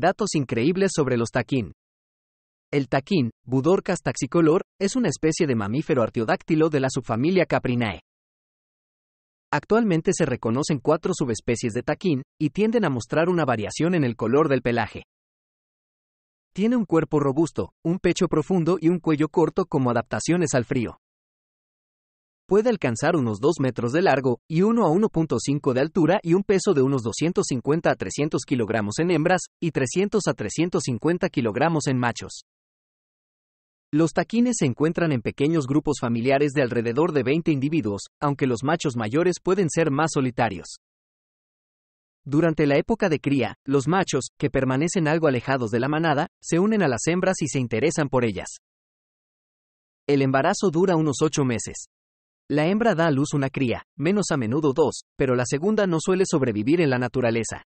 Datos increíbles sobre los taquín. El taquín, Budorcas taxicolor, es una especie de mamífero artiodáctilo de la subfamilia Caprinae. Actualmente se reconocen cuatro subespecies de taquín y tienden a mostrar una variación en el color del pelaje. Tiene un cuerpo robusto, un pecho profundo y un cuello corto como adaptaciones al frío puede alcanzar unos 2 metros de largo y 1 a 1.5 de altura y un peso de unos 250 a 300 kilogramos en hembras y 300 a 350 kilogramos en machos. Los taquines se encuentran en pequeños grupos familiares de alrededor de 20 individuos, aunque los machos mayores pueden ser más solitarios. Durante la época de cría, los machos, que permanecen algo alejados de la manada, se unen a las hembras y se interesan por ellas. El embarazo dura unos 8 meses. La hembra da a luz una cría, menos a menudo dos, pero la segunda no suele sobrevivir en la naturaleza.